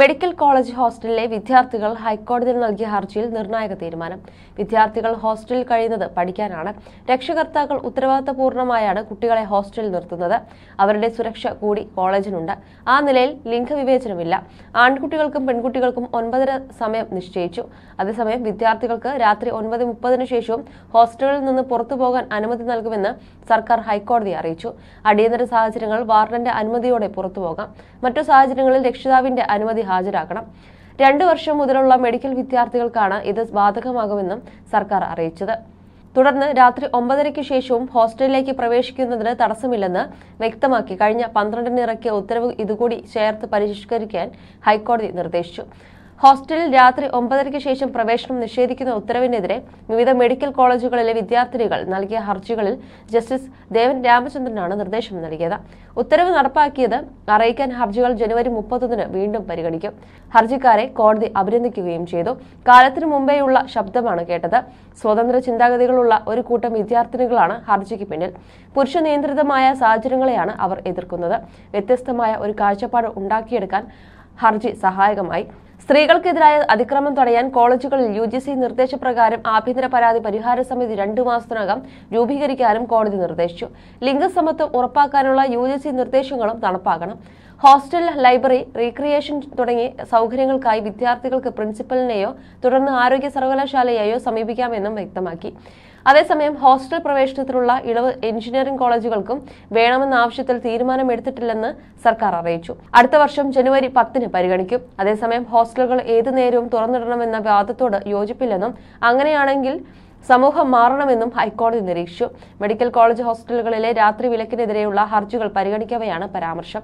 medical college ഹോസ്റ്റലിലെ വിദ്യാർത്ഥികൾ ഹൈക്കോടതിയിൽ നൽകിയ ഹർജിയിൽ നിർണായക തീരുമാനം വിദ്യാർത്ഥികൾ ഹോസ്റ്റലിൽ കഴിയുന്നത് പഠിക്കാനാണ് രക്ഷകർത്താക്കൾ ഉത്തരവാദിത്തപൂർണമായാണ് കുട്ടികളെ ഹോസ്റ്റലിൽ നിർത്തുന്നത് അവരുടെ സുരക്ഷ കൂടി കോളേജിനുണ്ട് ആ നിലയിൽ ലിംഗവിവേചനമില്ല ആൺകുട്ടികൾക്കും പെൺകുട്ടികൾക്കും ഒൻപതര സമയം നിശ്ചയിച്ചു അതേസമയം വിദ്യാർത്ഥികൾക്ക് രാത്രി ഒൻപത് മുപ്പതിനു ശേഷവും ഹോസ്റ്റലിൽ നിന്ന് പുറത്തു പോകാൻ അനുമതി നൽകുമെന്ന് സർക്കാർ ഹൈക്കോടതിയെ അറിയിച്ചു അടിയന്തര സാഹചര്യങ്ങൾ വാർഡന്റെ അനുമതിയോടെ പുറത്തുപോകാം മറ്റു സാഹചര്യങ്ങളിൽ രക്ഷിതാവിന്റെ അനുമതി കോടതി ഹാജരാക്കണം രണ്ടു വർഷം മുതലുള്ള മെഡിക്കൽ വിദ്യാർത്ഥികൾക്കാണ് ഇത് ബാധകമാകുമെന്നും സർക്കാർ അറിയിച്ചത് തുടർന്ന് രാത്രി ഒമ്പതരയ്ക്ക് ശേഷവും ഹോസ്റ്റലിലേക്ക് പ്രവേശിക്കുന്നതിന് തടസ്സമില്ലെന്ന് വ്യക്തമാക്കി കഴിഞ്ഞ പന്ത്രണ്ടിന് ഇറക്കിയ ഉത്തരവ് ഇതുകൂടി ചേർത്ത് പരിഷ്കരിക്കാൻ ഹൈക്കോടതി നിർദ്ദേശിച്ചു ഹോസ്റ്റലിൽ രാത്രി ഒമ്പതരയ്ക്ക് ശേഷം പ്രവേശനം നിഷേധിക്കുന്ന ഉത്തരവിനെതിരെ വിവിധ മെഡിക്കൽ കോളേജുകളിലെ വിദ്യാർത്ഥികൾ നൽകിയ ഹർജികളിൽ ജസ്റ്റിസ് ദേവൻ രാമചന്ദ്രനാണ് നിർദ്ദേശം നൽകിയത് ഉത്തരവ് നടപ്പാക്കിയത് അറിയിക്കാൻ ഹർജികൾ ജനുവരി മുപ്പത്തൊന്നിന് വീണ്ടും പരിഗണിക്കും ഹർജിക്കാരെ കോടതി അഭിനന്ദിക്കുകയും ചെയ്തു കാലത്തിനു മുമ്പേയുള്ള ശബ്ദമാണ് കേട്ടത് സ്വതന്ത്ര ചിന്താഗതികളുള്ള ഒരു കൂട്ടം വിദ്യാർത്ഥിനികളാണ് ഹർജിക്ക് പിന്നിൽ പുരുഷ നിയന്ത്രിതമായ സാഹചര്യങ്ങളെയാണ് അവർ എതിർക്കുന്നത് വ്യത്യസ്തമായ ഒരു കാഴ്ചപ്പാട് ഉണ്ടാക്കിയെടുക്കാൻ ഹർജി സഹായകമായി സ്ത്രീകൾക്കെതിരായ അതിക്രമം തടയാൻ കോളേജുകളിൽ യു ജി സി നിർദ്ദേശപ്രകാരം ആഭ്യന്തര പരാതി പരിഹാര സമിതി രണ്ടു മാസത്തിനകം രൂപീകരിക്കാനും കോടതി നിർദ്ദേശിച്ചു ലിംഗസമത്വം ഉറപ്പാക്കാനുള്ള യു ജി സി നിർദ്ദേശങ്ങളും നടപ്പാക്കണം ഹോസ്റ്റൽ ലൈബ്രറി റീക്രിയേഷൻ തുടങ്ങിയ സൗകര്യങ്ങൾക്കായി വിദ്യാർത്ഥികൾക്ക് പ്രിൻസിപ്പലിനെയോ തുടർന്ന് ആരോഗ്യ സർവകലാശാലയെയോ സമീപിക്കാമെന്നും വ്യക്തമാക്കി അതേസമയം ഹോസ്റ്റൽ പ്രവേശനത്തിനുള്ള ഇളവ് എഞ്ചിനീയറിംഗ് കോളേജുകൾക്കും വേണമെന്ന ആവശ്യത്തിൽ തീരുമാനമെടുത്തിട്ടില്ലെന്ന് സർക്കാർ അറിയിച്ചു അടുത്ത വർഷം ജനുവരി പത്തിന് പരിഗണിക്കും അതേസമയം ഹോസ്റ്റലുകൾ ഏതു നേരവും തുറന്നിടണമെന്ന വാദത്തോട് യോജിപ്പില്ലെന്നും അങ്ങനെയാണെങ്കിൽ സമൂഹം മാറണമെന്നും ഹൈക്കോടതി നിരീക്ഷിച്ചു മെഡിക്കൽ കോളേജ് ഹോസ്പിറ്റലുകളിലെ രാത്രി വിലക്കിനെതിരെയുള്ള ഹർജികൾ പരിഗണിക്കവെയാണ് പരാമർശം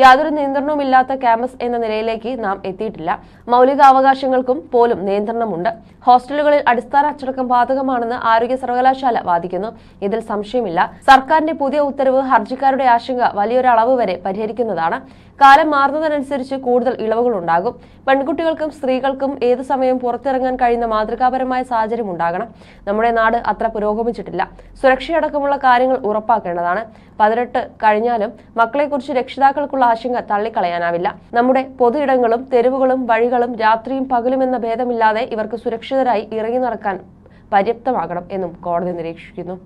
യാതൊരു നിയന്ത്രണവുമില്ലാത്ത ക്യാമ്പസ് എന്ന നിലയിലേക്ക് നാം എത്തിയിട്ടില്ല മൗലികാവകാശങ്ങൾക്കും പോലും നിയന്ത്രണമുണ്ട് ഹോസ്റ്റലുകളിൽ അടിസ്ഥാന അച്ചടക്കം ബാധകമാണെന്ന് ആരോഗ്യ സർവകലാശാല വാദിക്കുന്നു ഇതിൽ സംശയമില്ല സർക്കാരിന്റെ പുതിയ ഉത്തരവ് ഹർജിക്കാരുടെ ആശങ്ക വലിയൊരളവ് വരെ പരിഹരിക്കുന്നതാണ് കാലം മാറുന്നതിനനുസരിച്ച് കൂടുതൽ ഇളവുകൾ ഉണ്ടാകും പെൺകുട്ടികൾക്കും സ്ത്രീകൾക്കും ഏതു സമയം പുറത്തിറങ്ങാൻ കഴിയുന്ന മാതൃകാപരമായ സാഹചര്യം ഉണ്ടാകണം നമ്മുടെ നാട് അത്ര പുരോഗമിച്ചിട്ടില്ല സുരക്ഷയടക്കമുള്ള കാര്യങ്ങൾ ഉറപ്പാക്കേണ്ടതാണ് പതിനെട്ട് കഴിഞ്ഞാലും മക്കളെക്കുറിച്ച് രക്ഷിതാക്കൾക്കുള്ള ആശങ്ക തള്ളിക്കളയാനാവില്ല നമ്മുടെ പൊതുയിടങ്ങളും തെരുവുകളും വഴികളും രാത്രിയും പകലും എന്ന ഭേദമില്ലാതെ ഇവർക്ക് സുരക്ഷിതരായി ഇറങ്ങി നടക്കാൻ പര്യാപ്തമാകണം എന്നും കോടതി നിരീക്ഷിക്കുന്നു